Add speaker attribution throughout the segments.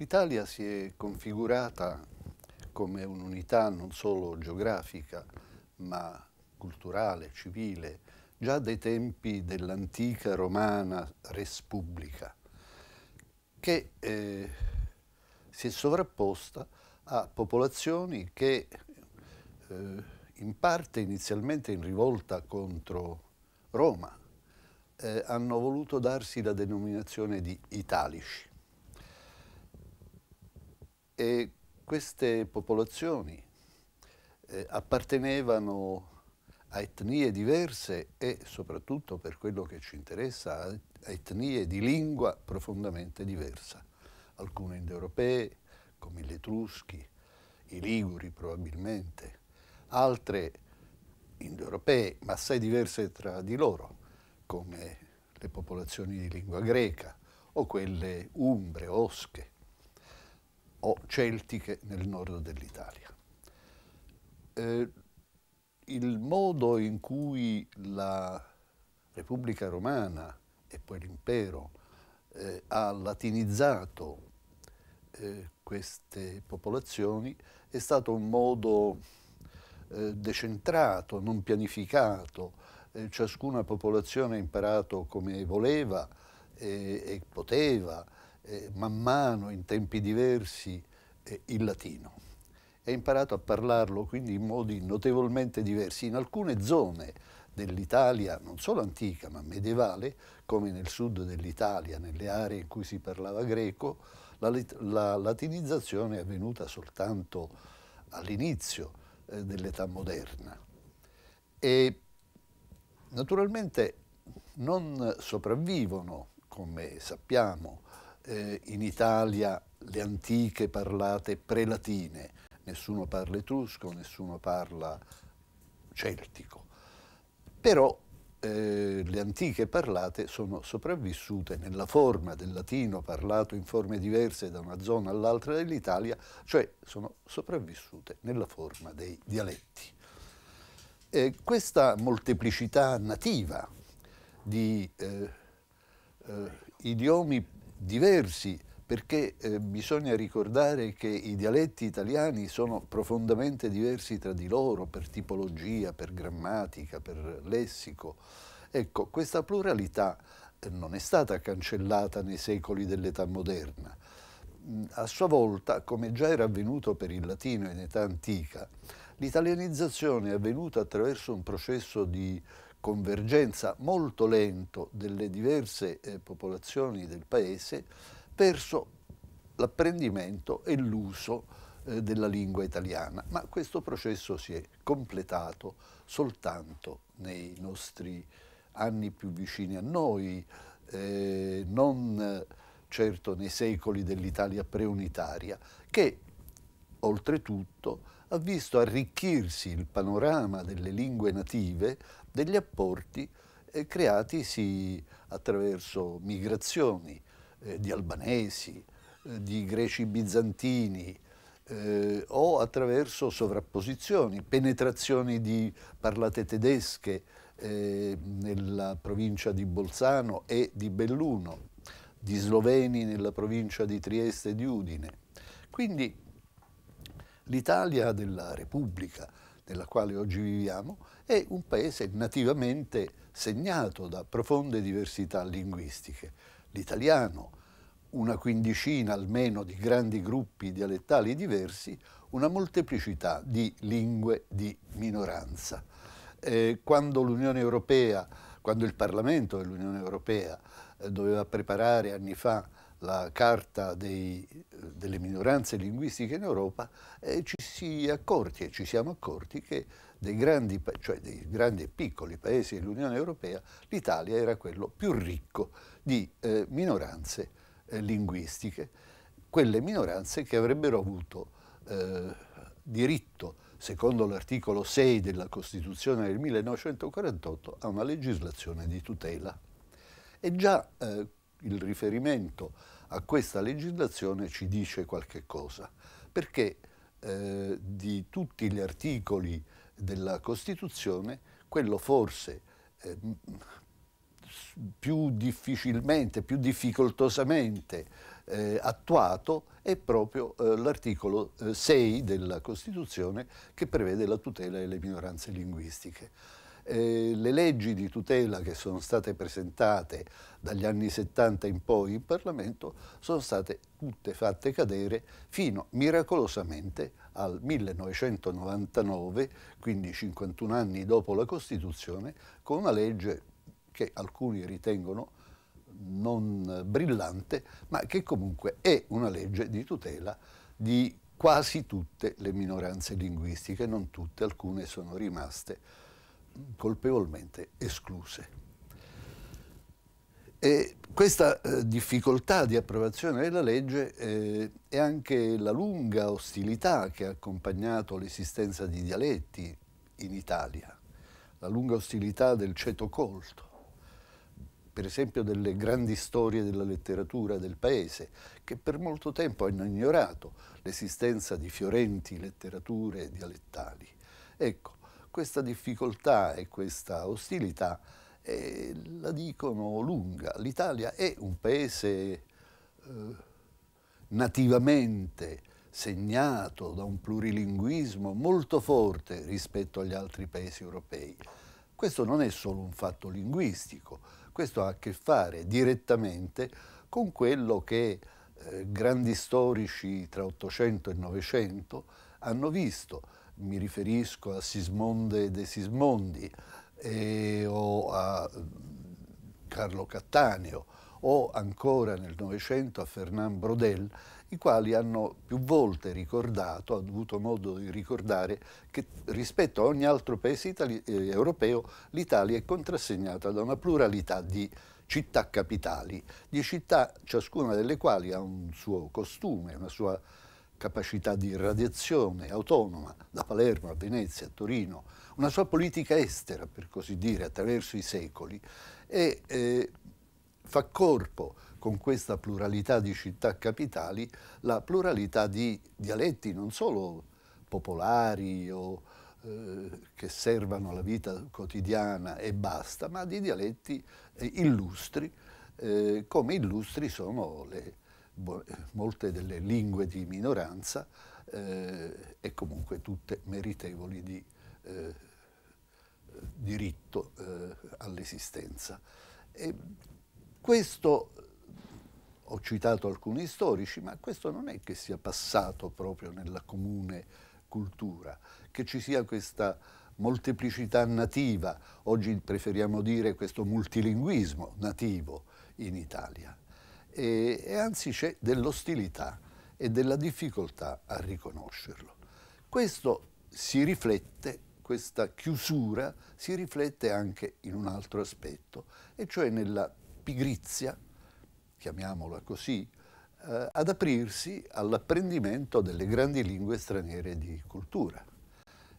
Speaker 1: L'Italia si è configurata come un'unità non solo geografica, ma culturale, civile, già dai tempi dell'antica romana Respubblica, che eh, si è sovrapposta a popolazioni che eh, in parte inizialmente in rivolta contro Roma eh, hanno voluto darsi la denominazione di italici e queste popolazioni eh, appartenevano a etnie diverse e soprattutto per quello che ci interessa a etnie di lingua profondamente diversa, alcune indoeuropee come gli etruschi, i liguri probabilmente, altre indoeuropee ma assai diverse tra di loro come le popolazioni di lingua greca o quelle umbre, osche o celtiche nel nord dell'Italia. Eh, il modo in cui la Repubblica Romana e poi l'impero eh, ha latinizzato eh, queste popolazioni è stato un modo eh, decentrato, non pianificato, eh, ciascuna popolazione ha imparato come voleva e, eh, e poteva, eh, man mano, in tempi diversi, eh, il latino. E ha imparato a parlarlo quindi in modi notevolmente diversi. In alcune zone dell'Italia, non solo antica ma medievale, come nel sud dell'Italia, nelle aree in cui si parlava greco, la, la latinizzazione è avvenuta soltanto all'inizio eh, dell'età moderna. E naturalmente non sopravvivono, come sappiamo, eh, in Italia le antiche parlate prelatine, nessuno parla etrusco, nessuno parla celtico, però eh, le antiche parlate sono sopravvissute nella forma del latino parlato in forme diverse da una zona all'altra dell'Italia, cioè sono sopravvissute nella forma dei dialetti. Eh, questa molteplicità nativa di eh, eh idiomi diversi perché eh, bisogna ricordare che i dialetti italiani sono profondamente diversi tra di loro per tipologia, per grammatica, per lessico. Ecco, questa pluralità eh, non è stata cancellata nei secoli dell'età moderna. Mm, a sua volta, come già era avvenuto per il latino in età antica, l'italianizzazione è avvenuta attraverso un processo di convergenza molto lento delle diverse eh, popolazioni del paese verso l'apprendimento e l'uso eh, della lingua italiana, ma questo processo si è completato soltanto nei nostri anni più vicini a noi, eh, non eh, certo nei secoli dell'Italia preunitaria, che oltretutto ha visto arricchirsi il panorama delle lingue native degli apporti eh, creatisi attraverso migrazioni eh, di albanesi, eh, di greci bizantini eh, o attraverso sovrapposizioni, penetrazioni di parlate tedesche eh, nella provincia di Bolzano e di Belluno, di sloveni nella provincia di Trieste e di Udine. Quindi l'Italia della Repubblica, nella quale oggi viviamo, è un paese nativamente segnato da profonde diversità linguistiche. L'italiano, una quindicina almeno di grandi gruppi dialettali diversi, una molteplicità di lingue di minoranza. Eh, quando l'Unione Europea, quando il Parlamento dell'Unione Europea eh, doveva preparare anni fa la Carta dei, delle minoranze linguistiche in Europa, eh, ci si accorti e ci siamo accorti che dei grandi, cioè dei grandi e piccoli paesi dell'Unione Europea, l'Italia era quello più ricco di eh, minoranze eh, linguistiche, quelle minoranze che avrebbero avuto eh, diritto, secondo l'articolo 6 della Costituzione del 1948, a una legislazione di tutela. E già eh, il riferimento a questa legislazione ci dice qualche cosa, perché eh, di tutti gli articoli della Costituzione, quello forse eh, più difficilmente, più difficoltosamente eh, attuato è proprio eh, l'articolo 6 eh, della Costituzione che prevede la tutela delle minoranze linguistiche. Eh, le leggi di tutela che sono state presentate dagli anni 70 in poi in Parlamento sono state tutte fatte cadere fino miracolosamente al 1999, quindi 51 anni dopo la Costituzione, con una legge che alcuni ritengono non brillante, ma che comunque è una legge di tutela di quasi tutte le minoranze linguistiche, non tutte, alcune sono rimaste colpevolmente escluse. E questa eh, difficoltà di approvazione della legge eh, è anche la lunga ostilità che ha accompagnato l'esistenza di dialetti in Italia, la lunga ostilità del ceto colto, per esempio delle grandi storie della letteratura del paese, che per molto tempo hanno ignorato l'esistenza di fiorenti letterature dialettali. Ecco, questa difficoltà e questa ostilità eh, la dicono lunga. L'Italia è un paese eh, nativamente segnato da un plurilinguismo molto forte rispetto agli altri paesi europei. Questo non è solo un fatto linguistico, questo ha a che fare direttamente con quello che eh, grandi storici tra 800 e 900 hanno visto, mi riferisco a Sismonde De Sismondi e, o a mm, Carlo Cattaneo o ancora nel Novecento a Fernand Brodel, i quali hanno più volte ricordato, hanno avuto modo di ricordare che rispetto a ogni altro paese eh, europeo l'Italia è contrassegnata da una pluralità di città capitali, di città ciascuna delle quali ha un suo costume, una sua capacità di radiazione autonoma da Palermo a Venezia a Torino, una sua politica estera, per così dire, attraverso i secoli, e eh, fa corpo con questa pluralità di città capitali la pluralità di dialetti non solo popolari o eh, che servano alla vita quotidiana e basta, ma di dialetti eh, illustri, eh, come illustri sono le molte delle lingue di minoranza eh, e comunque tutte meritevoli di eh, diritto eh, all'esistenza. questo, ho citato alcuni storici, ma questo non è che sia passato proprio nella comune cultura, che ci sia questa molteplicità nativa, oggi preferiamo dire questo multilinguismo nativo in Italia e, e anzi c'è dell'ostilità e della difficoltà a riconoscerlo. Questo si riflette, questa chiusura si riflette anche in un altro aspetto, e cioè nella pigrizia, chiamiamola così, eh, ad aprirsi all'apprendimento delle grandi lingue straniere di cultura.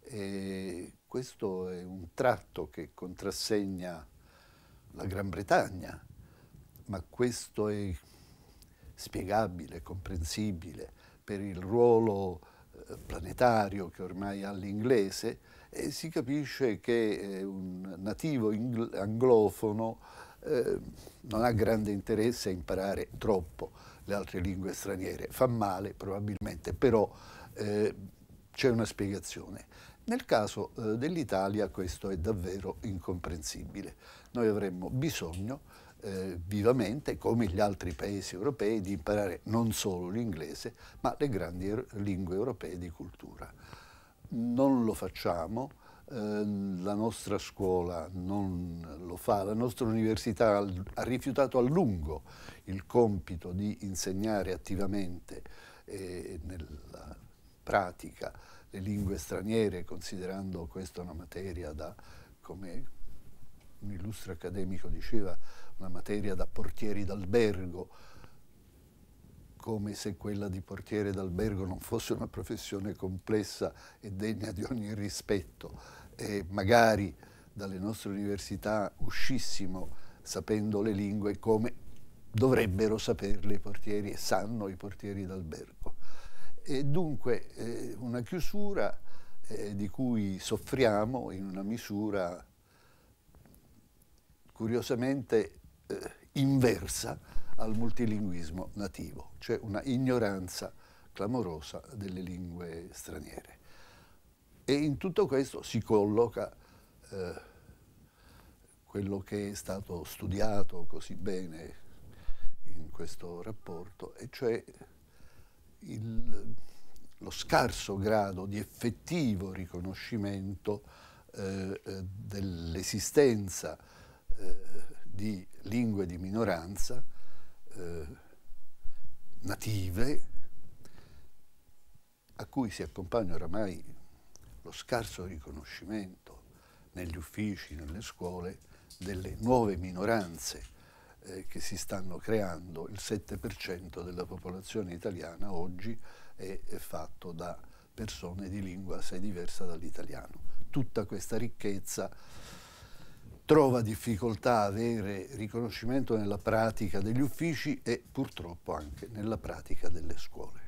Speaker 1: E questo è un tratto che contrassegna la Gran Bretagna, ma questo è spiegabile, comprensibile per il ruolo eh, planetario che ormai ha l'inglese e si capisce che eh, un nativo anglofono eh, non ha grande interesse a imparare troppo le altre lingue straniere, fa male probabilmente, però eh, c'è una spiegazione. Nel caso eh, dell'Italia questo è davvero incomprensibile. Noi avremmo bisogno eh, vivamente, come gli altri paesi europei, di imparare non solo l'inglese, ma le grandi er lingue europee di cultura. Non lo facciamo, eh, la nostra scuola non lo fa, la nostra università ha rifiutato a lungo il compito di insegnare attivamente eh, nella pratica le lingue straniere, considerando questa una materia da, come un illustre accademico diceva, una materia da portieri d'albergo, come se quella di portiere d'albergo non fosse una professione complessa e degna di ogni rispetto. E magari dalle nostre università uscissimo sapendo le lingue come dovrebbero saperle i portieri e sanno i portieri d'albergo. E dunque eh, una chiusura eh, di cui soffriamo in una misura curiosamente eh, inversa al multilinguismo nativo, cioè una ignoranza clamorosa delle lingue straniere. E in tutto questo si colloca eh, quello che è stato studiato così bene in questo rapporto, e cioè il, lo scarso grado di effettivo riconoscimento eh, eh dell'esistenza eh, di lingue di minoranza eh, native a cui si accompagna oramai lo scarso riconoscimento negli uffici, nelle scuole, delle nuove minoranze eh, che si stanno creando. Il 7% della popolazione italiana oggi è, è fatto da persone di lingua assai diversa dall'italiano. Tutta questa ricchezza trova difficoltà a avere riconoscimento nella pratica degli uffici e purtroppo anche nella pratica delle scuole.